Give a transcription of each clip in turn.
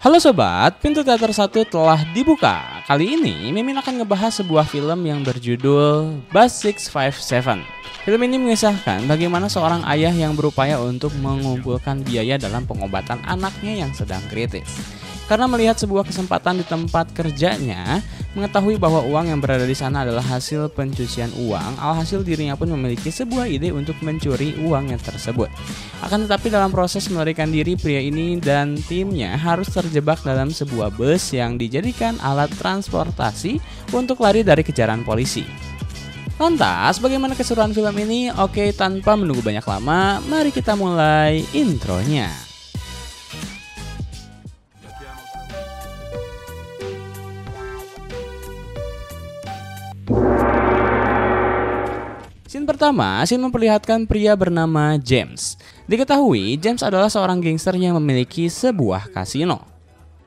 Halo sobat, pintu teater satu telah dibuka. Kali ini Mimin akan ngebahas sebuah film yang berjudul Bus 657. Film ini mengisahkan bagaimana seorang ayah yang berupaya untuk mengumpulkan biaya dalam pengobatan anaknya yang sedang kritis. Karena melihat sebuah kesempatan di tempat kerjanya, Mengetahui bahwa uang yang berada di sana adalah hasil pencucian uang, alhasil dirinya pun memiliki sebuah ide untuk mencuri uang yang tersebut. Akan tetapi dalam proses melarikan diri pria ini dan timnya harus terjebak dalam sebuah bus yang dijadikan alat transportasi untuk lari dari kejaran polisi. Lantas, bagaimana keseruan film ini? Oke, tanpa menunggu banyak lama, mari kita mulai intronya. pertama, Sin memperlihatkan pria bernama James. Diketahui, James adalah seorang gangster yang memiliki sebuah kasino.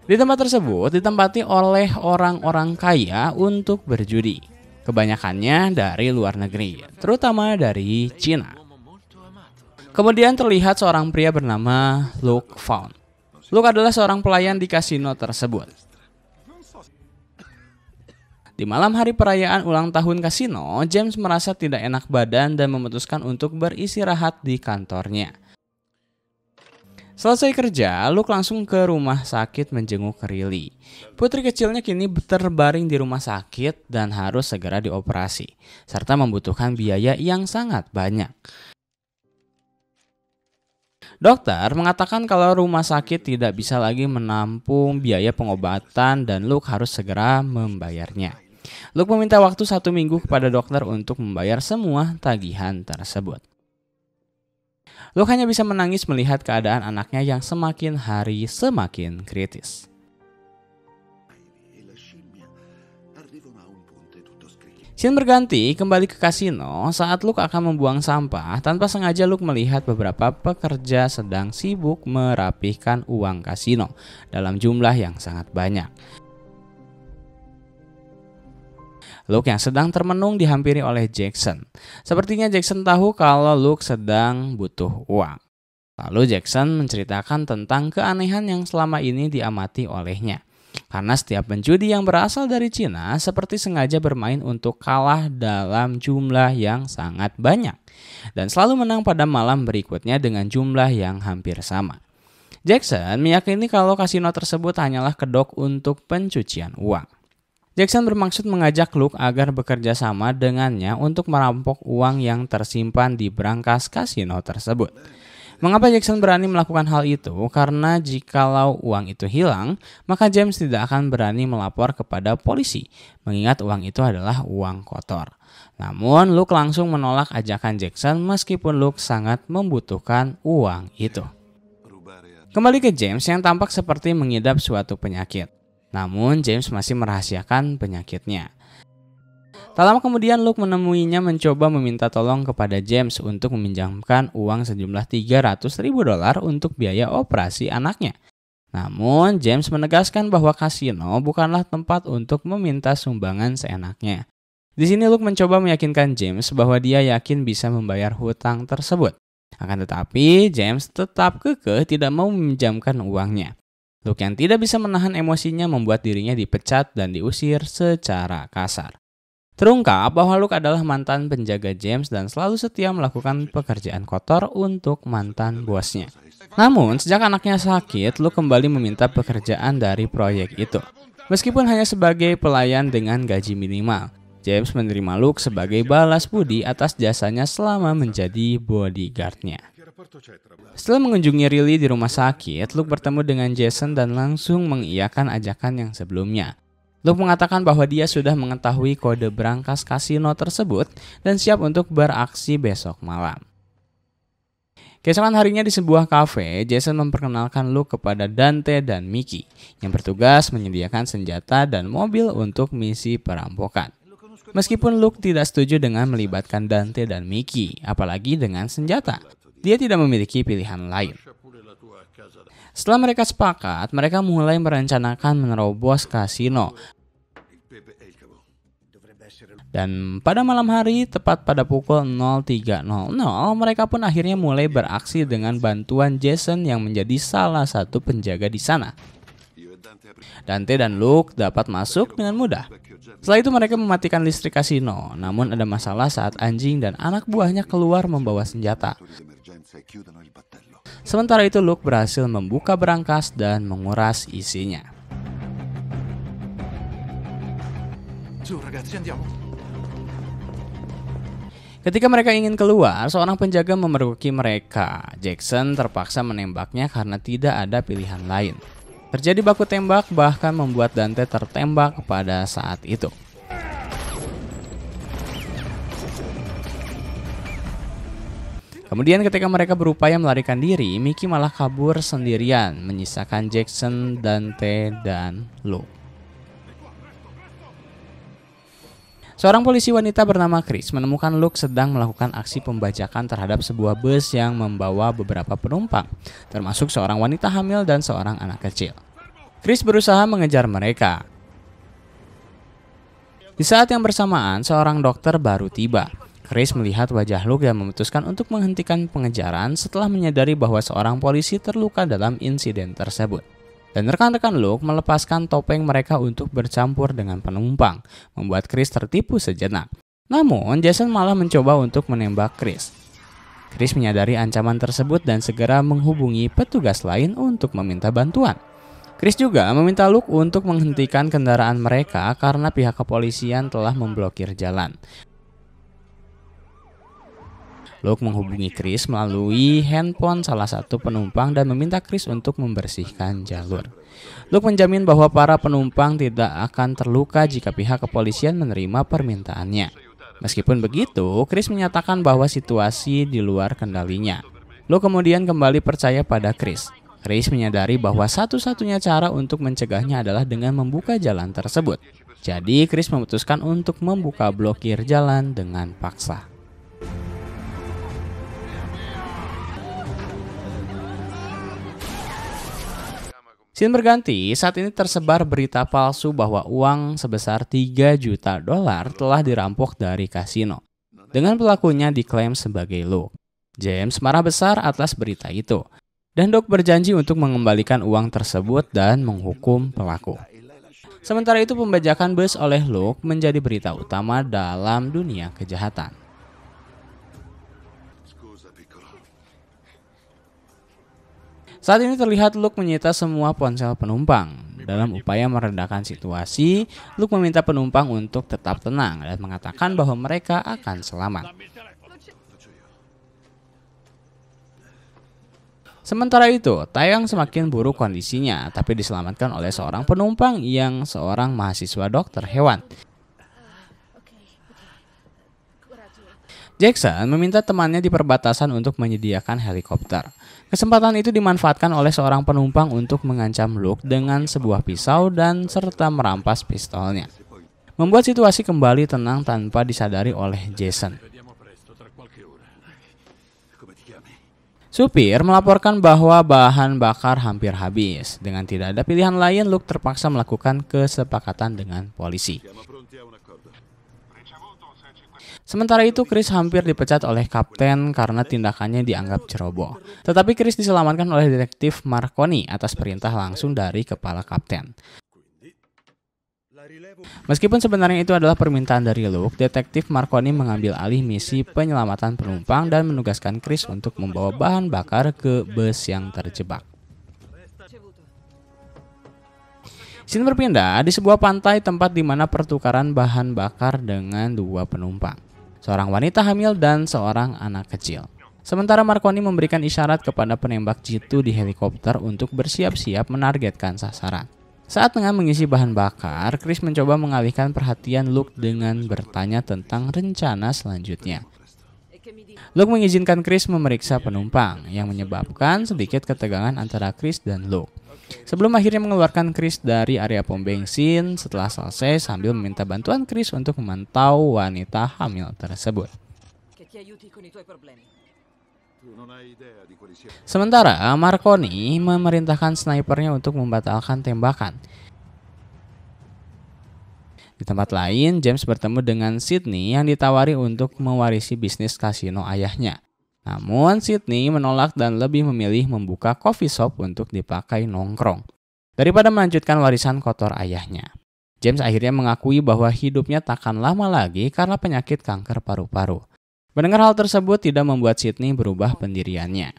Di tempat tersebut ditempati oleh orang-orang kaya untuk berjudi. Kebanyakannya dari luar negeri, terutama dari Cina. Kemudian terlihat seorang pria bernama Luke Found. Luke adalah seorang pelayan di kasino tersebut. Di malam hari perayaan ulang tahun kasino, James merasa tidak enak badan dan memutuskan untuk beristirahat di kantornya. Selesai kerja, Luke langsung ke rumah sakit menjenguk Riley. Putri kecilnya kini terbaring di rumah sakit dan harus segera dioperasi, serta membutuhkan biaya yang sangat banyak. Dokter mengatakan kalau rumah sakit tidak bisa lagi menampung biaya pengobatan dan Luke harus segera membayarnya. Luke meminta waktu satu minggu kepada dokter untuk membayar semua tagihan tersebut. Luke hanya bisa menangis melihat keadaan anaknya yang semakin hari semakin kritis. Shin berganti kembali ke kasino saat Luke akan membuang sampah. Tanpa sengaja Luke melihat beberapa pekerja sedang sibuk merapihkan uang kasino dalam jumlah yang sangat banyak. Luke yang sedang termenung dihampiri oleh Jackson. Sepertinya Jackson tahu kalau Luke sedang butuh uang. Lalu Jackson menceritakan tentang keanehan yang selama ini diamati olehnya. Karena setiap penjudi yang berasal dari Cina seperti sengaja bermain untuk kalah dalam jumlah yang sangat banyak dan selalu menang pada malam berikutnya dengan jumlah yang hampir sama. Jackson meyakini kalau kasino tersebut hanyalah kedok untuk pencucian uang. Jackson bermaksud mengajak Luke agar bekerja sama dengannya untuk merampok uang yang tersimpan di berangkas kasino tersebut. Mengapa Jackson berani melakukan hal itu? Karena jikalau uang itu hilang, maka James tidak akan berani melapor kepada polisi, mengingat uang itu adalah uang kotor. Namun, Luke langsung menolak ajakan Jackson meskipun Luke sangat membutuhkan uang itu. Ya. Kembali ke James yang tampak seperti mengidap suatu penyakit. Namun James masih merahasiakan penyakitnya. Tak lama kemudian Luke menemuinya mencoba meminta tolong kepada James untuk meminjamkan uang sejumlah 300 ribu dolar untuk biaya operasi anaknya. Namun James menegaskan bahwa kasino bukanlah tempat untuk meminta sumbangan seenaknya. Di sini Luke mencoba meyakinkan James bahwa dia yakin bisa membayar hutang tersebut. Akan tetapi James tetap kekeh tidak mau meminjamkan uangnya. Luke yang tidak bisa menahan emosinya membuat dirinya dipecat dan diusir secara kasar. Terungkap bahwa Luke adalah mantan penjaga James dan selalu setia melakukan pekerjaan kotor untuk mantan bosnya. Namun, sejak anaknya sakit, Luke kembali meminta pekerjaan dari proyek itu. Meskipun hanya sebagai pelayan dengan gaji minimal, James menerima Luke sebagai balas budi atas jasanya selama menjadi bodyguardnya. Setelah mengunjungi Riley di rumah sakit, Luke bertemu dengan Jason dan langsung mengiyakan ajakan yang sebelumnya. Luke mengatakan bahwa dia sudah mengetahui kode berangkas kasino tersebut dan siap untuk beraksi besok malam. Keesokan harinya di sebuah kafe, Jason memperkenalkan Luke kepada Dante dan Mickey yang bertugas menyediakan senjata dan mobil untuk misi perampokan. Meskipun Luke tidak setuju dengan melibatkan Dante dan Mickey, apalagi dengan senjata. Dia tidak memiliki pilihan lain. Setelah mereka sepakat, mereka mulai merencanakan menerobos kasino. Dan pada malam hari, tepat pada pukul 03.00, mereka pun akhirnya mulai beraksi dengan bantuan Jason yang menjadi salah satu penjaga di sana. Dante dan Luke dapat masuk dengan mudah. Setelah itu mereka mematikan listrik kasino, namun ada masalah saat anjing dan anak buahnya keluar membawa senjata. Sementara itu Luke berhasil membuka berangkas dan menguras isinya. Ketika mereka ingin keluar, seorang penjaga memergoki mereka. Jackson terpaksa menembaknya karena tidak ada pilihan lain. Terjadi baku tembak bahkan membuat Dante tertembak pada saat itu. Kemudian ketika mereka berupaya melarikan diri, Mickey malah kabur sendirian, menyisakan Jackson, Dante, dan Luke. Seorang polisi wanita bernama Chris menemukan Luke sedang melakukan aksi pembajakan terhadap sebuah bus yang membawa beberapa penumpang, termasuk seorang wanita hamil dan seorang anak kecil. Chris berusaha mengejar mereka. Di saat yang bersamaan, seorang dokter baru tiba. Chris melihat wajah Luke dan memutuskan untuk menghentikan pengejaran setelah menyadari bahwa seorang polisi terluka dalam insiden tersebut. Dan rekan-rekan Luke melepaskan topeng mereka untuk bercampur dengan penumpang, membuat Chris tertipu sejenak. Namun, Jason malah mencoba untuk menembak Chris. Chris menyadari ancaman tersebut dan segera menghubungi petugas lain untuk meminta bantuan. Chris juga meminta Luke untuk menghentikan kendaraan mereka karena pihak kepolisian telah memblokir jalan. Luke menghubungi Chris melalui handphone salah satu penumpang dan meminta Chris untuk membersihkan jalur. Luke menjamin bahwa para penumpang tidak akan terluka jika pihak kepolisian menerima permintaannya. Meskipun begitu, Chris menyatakan bahwa situasi di luar kendalinya. Luke kemudian kembali percaya pada Chris. Chris menyadari bahwa satu-satunya cara untuk mencegahnya adalah dengan membuka jalan tersebut. Jadi Chris memutuskan untuk membuka blokir jalan dengan paksa. Sin berganti, saat ini tersebar berita palsu bahwa uang sebesar 3 juta dolar telah dirampok dari kasino. Dengan pelakunya diklaim sebagai Luke. James marah besar atas berita itu. Dan Doc berjanji untuk mengembalikan uang tersebut dan menghukum pelaku. Sementara itu pembajakan bus oleh Luke menjadi berita utama dalam dunia kejahatan. Saat ini terlihat Luke menyita semua ponsel penumpang. Dalam upaya meredakan situasi, Luke meminta penumpang untuk tetap tenang dan mengatakan bahwa mereka akan selamat. Sementara itu, Tayang semakin buruk kondisinya, tapi diselamatkan oleh seorang penumpang yang seorang mahasiswa dokter hewan. Jackson meminta temannya di perbatasan untuk menyediakan helikopter. Kesempatan itu dimanfaatkan oleh seorang penumpang untuk mengancam Luke dengan sebuah pisau dan serta merampas pistolnya. Membuat situasi kembali tenang tanpa disadari oleh Jason. Supir melaporkan bahwa bahan bakar hampir habis. Dengan tidak ada pilihan lain, Luke terpaksa melakukan kesepakatan dengan polisi. Sementara itu, Chris hampir dipecat oleh kapten karena tindakannya dianggap ceroboh. Tetapi Chris diselamatkan oleh detektif Marconi atas perintah langsung dari kepala kapten. Meskipun sebenarnya itu adalah permintaan dari Luke, detektif Marconi mengambil alih misi penyelamatan penumpang dan menugaskan Chris untuk membawa bahan bakar ke bus yang terjebak. Scene berpindah di sebuah pantai tempat di mana pertukaran bahan bakar dengan dua penumpang seorang wanita hamil, dan seorang anak kecil. Sementara Marconi memberikan isyarat kepada penembak jitu di helikopter untuk bersiap-siap menargetkan sasaran. Saat tengah mengisi bahan bakar, Chris mencoba mengalihkan perhatian Luke dengan bertanya tentang rencana selanjutnya. Luke mengizinkan Chris memeriksa penumpang, yang menyebabkan sedikit ketegangan antara Chris dan Luke. Sebelum akhirnya mengeluarkan Chris dari area pom bensin setelah selesai sambil meminta bantuan Chris untuk memantau wanita hamil tersebut. Sementara Marconi memerintahkan snipernya untuk membatalkan tembakan. Di tempat lain, James bertemu dengan Sydney yang ditawari untuk mewarisi bisnis kasino ayahnya. Namun, Sydney menolak dan lebih memilih membuka coffee shop untuk dipakai nongkrong daripada melanjutkan warisan kotor ayahnya. James akhirnya mengakui bahwa hidupnya takkan lama lagi karena penyakit kanker paru-paru. Mendengar hal tersebut tidak membuat Sydney berubah pendiriannya.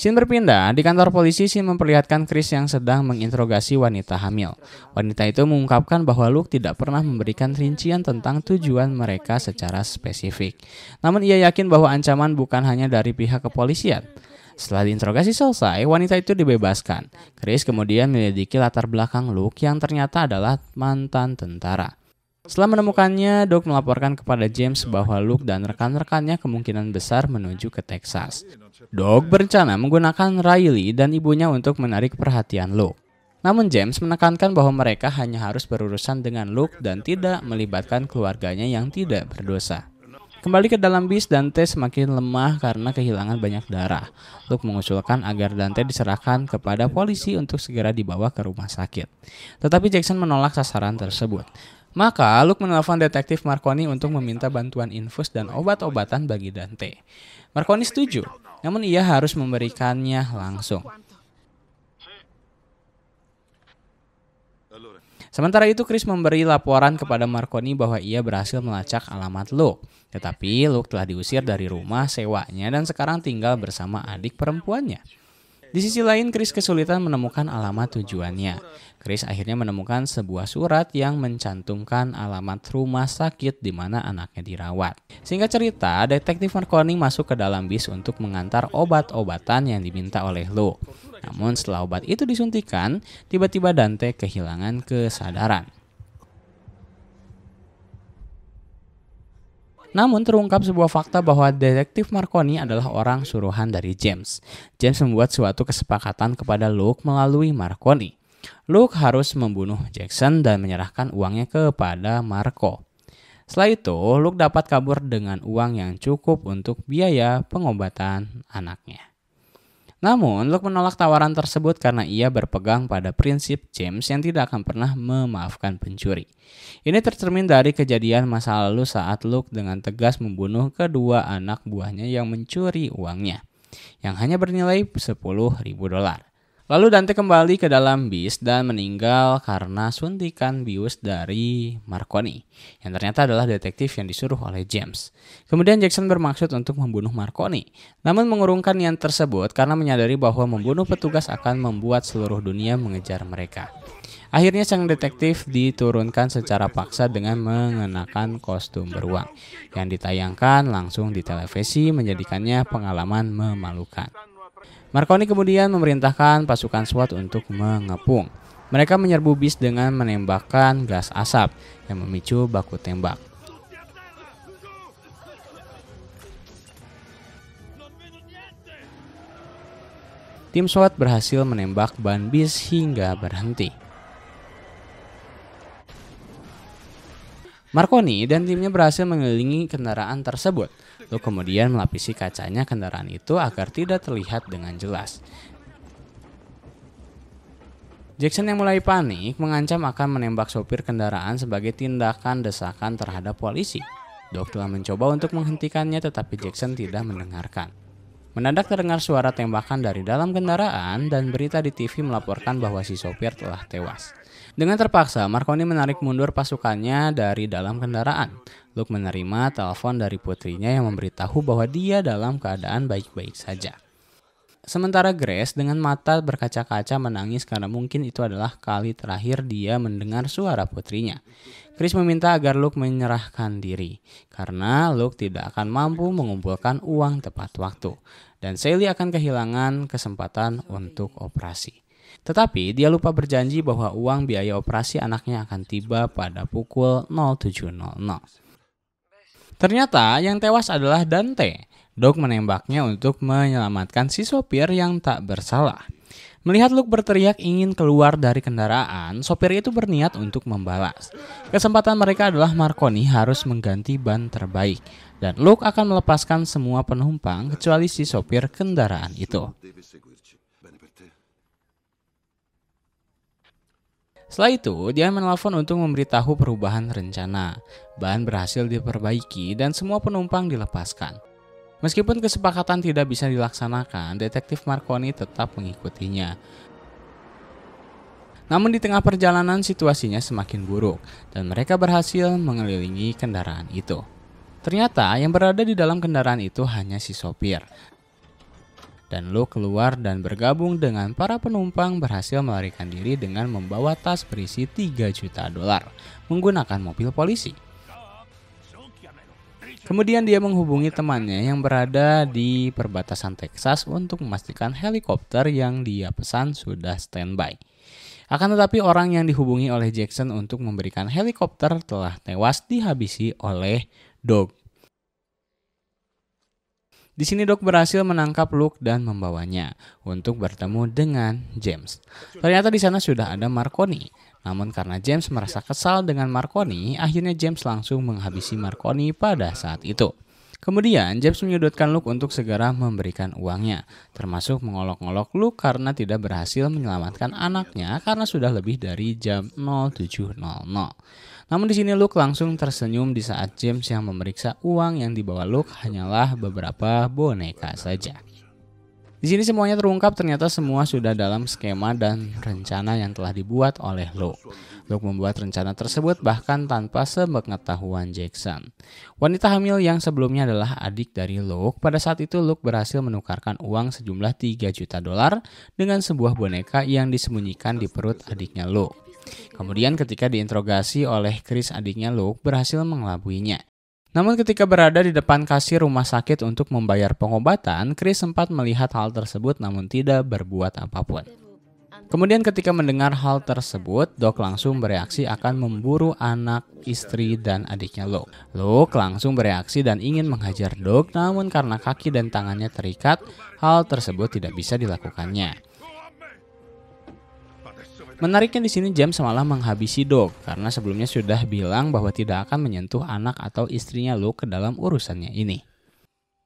Sin berpindah, di kantor polisi Sin memperlihatkan Chris yang sedang menginterogasi wanita hamil. Wanita itu mengungkapkan bahwa Luke tidak pernah memberikan rincian tentang tujuan mereka secara spesifik. Namun ia yakin bahwa ancaman bukan hanya dari pihak kepolisian. Setelah diinterogasi selesai, wanita itu dibebaskan. Chris kemudian menyelidiki latar belakang Luke yang ternyata adalah mantan tentara. Setelah menemukannya, Doug melaporkan kepada James bahwa Luke dan rekan-rekannya kemungkinan besar menuju ke Texas. Doug berencana menggunakan Riley dan ibunya untuk menarik perhatian Luke. Namun James menekankan bahwa mereka hanya harus berurusan dengan Luke dan tidak melibatkan keluarganya yang tidak berdosa. Kembali ke dalam bis, Dante semakin lemah karena kehilangan banyak darah. Luke mengusulkan agar Dante diserahkan kepada polisi untuk segera dibawa ke rumah sakit. Tetapi Jackson menolak sasaran tersebut. Maka Luke menelpon detektif Marconi untuk meminta bantuan infus dan obat-obatan bagi Dante. Marconi setuju, namun ia harus memberikannya langsung. Sementara itu Chris memberi laporan kepada Marconi bahwa ia berhasil melacak alamat Luke. Tetapi Luke telah diusir dari rumah sewanya dan sekarang tinggal bersama adik perempuannya. Di sisi lain, Chris kesulitan menemukan alamat tujuannya. Chris akhirnya menemukan sebuah surat yang mencantumkan alamat rumah sakit di mana anaknya dirawat. Sehingga cerita, detektif Marconi masuk ke dalam bis untuk mengantar obat-obatan yang diminta oleh Lu. Namun setelah obat itu disuntikan, tiba-tiba Dante kehilangan kesadaran. Namun terungkap sebuah fakta bahwa detektif Marconi adalah orang suruhan dari James. James membuat suatu kesepakatan kepada Luke melalui Marconi. Luke harus membunuh Jackson dan menyerahkan uangnya kepada Marco. Setelah itu, Luke dapat kabur dengan uang yang cukup untuk biaya pengobatan anaknya. Namun, Luke menolak tawaran tersebut karena ia berpegang pada prinsip James yang tidak akan pernah memaafkan pencuri. Ini tercermin dari kejadian masa lalu saat Luke dengan tegas membunuh kedua anak buahnya yang mencuri uangnya, yang hanya bernilai 10.000 dolar. Lalu Dante kembali ke dalam bis dan meninggal karena suntikan bius dari Marconi, yang ternyata adalah detektif yang disuruh oleh James. Kemudian Jackson bermaksud untuk membunuh Marconi, namun mengurungkan yang tersebut karena menyadari bahwa membunuh petugas akan membuat seluruh dunia mengejar mereka. Akhirnya sang detektif diturunkan secara paksa dengan mengenakan kostum beruang yang ditayangkan langsung di televisi menjadikannya pengalaman memalukan. Marconi kemudian memerintahkan pasukan SWAT untuk mengepung. Mereka menyerbu bis dengan menembakkan gas asap yang memicu baku tembak. Tim SWAT berhasil menembak ban bis hingga berhenti. Marconi dan timnya berhasil mengelilingi kendaraan tersebut. Lalu kemudian melapisi kacanya kendaraan itu agar tidak terlihat dengan jelas. Jackson yang mulai panik mengancam akan menembak sopir kendaraan sebagai tindakan desakan terhadap polisi. Dok telah mencoba untuk menghentikannya tetapi Jackson tidak mendengarkan. Mendadak terdengar suara tembakan dari dalam kendaraan dan berita di TV melaporkan bahwa si sopir telah tewas. Dengan terpaksa, Marconi menarik mundur pasukannya dari dalam kendaraan. Luke menerima telepon dari putrinya yang memberitahu bahwa dia dalam keadaan baik-baik saja. Sementara Grace dengan mata berkaca-kaca menangis karena mungkin itu adalah kali terakhir dia mendengar suara putrinya. Chris meminta agar Luke menyerahkan diri karena Luke tidak akan mampu mengumpulkan uang tepat waktu dan Sally akan kehilangan kesempatan untuk operasi. Tetapi dia lupa berjanji bahwa uang biaya operasi anaknya akan tiba pada pukul 07.00. Ternyata yang tewas adalah Dante Dog menembaknya untuk menyelamatkan si sopir yang tak bersalah. Melihat Luke berteriak ingin keluar dari kendaraan, sopir itu berniat untuk membalas. Kesempatan mereka adalah Marconi harus mengganti ban terbaik, dan Luke akan melepaskan semua penumpang kecuali si sopir kendaraan itu. Setelah itu, dia menelpon untuk memberitahu perubahan rencana. Ban berhasil diperbaiki dan semua penumpang dilepaskan. Meskipun kesepakatan tidak bisa dilaksanakan, detektif Marconi tetap mengikutinya. Namun di tengah perjalanan situasinya semakin buruk dan mereka berhasil mengelilingi kendaraan itu. Ternyata yang berada di dalam kendaraan itu hanya si sopir. Dan Lu keluar dan bergabung dengan para penumpang berhasil melarikan diri dengan membawa tas berisi 3 juta dolar menggunakan mobil polisi. Kemudian dia menghubungi temannya yang berada di perbatasan Texas untuk memastikan helikopter yang dia pesan sudah standby. Akan tetapi orang yang dihubungi oleh Jackson untuk memberikan helikopter telah tewas dihabisi oleh Dog. Di sini Doug berhasil menangkap Luke dan membawanya untuk bertemu dengan James. Ternyata di sana sudah ada Marconi. Namun karena James merasa kesal dengan Marconi, akhirnya James langsung menghabisi Marconi pada saat itu. Kemudian James menyudutkan Luke untuk segera memberikan uangnya, termasuk mengolok-olok Luke karena tidak berhasil menyelamatkan anaknya karena sudah lebih dari jam 07.00. Namun di sini Luke langsung tersenyum di saat James yang memeriksa uang yang dibawa Luke hanyalah beberapa boneka saja. Di sini semuanya terungkap ternyata semua sudah dalam skema dan rencana yang telah dibuat oleh Luke. Luke membuat rencana tersebut bahkan tanpa sepengetahuan Jackson. Wanita hamil yang sebelumnya adalah adik dari Luke, pada saat itu Luke berhasil menukarkan uang sejumlah 3 juta dolar dengan sebuah boneka yang disembunyikan di perut adiknya Luke. Kemudian ketika diinterogasi oleh Chris adiknya Luke berhasil mengelabuinya. Namun ketika berada di depan kasir rumah sakit untuk membayar pengobatan, Chris sempat melihat hal tersebut namun tidak berbuat apapun. Kemudian ketika mendengar hal tersebut, Doc langsung bereaksi akan memburu anak, istri, dan adiknya Luke. Luke langsung bereaksi dan ingin menghajar Doc, namun karena kaki dan tangannya terikat, hal tersebut tidak bisa dilakukannya. Menariknya di sini James malah menghabisi Doc karena sebelumnya sudah bilang bahwa tidak akan menyentuh anak atau istrinya Luke ke dalam urusannya ini.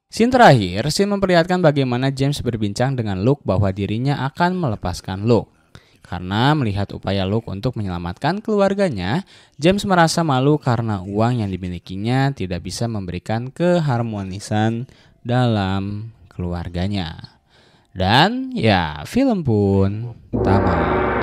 Scene terakhir, scene memperlihatkan bagaimana James berbincang dengan Luke bahwa dirinya akan melepaskan Luke. Karena melihat upaya Luke untuk menyelamatkan keluarganya, James merasa malu karena uang yang dimilikinya tidak bisa memberikan keharmonisan dalam keluarganya. Dan ya, film pun tamat.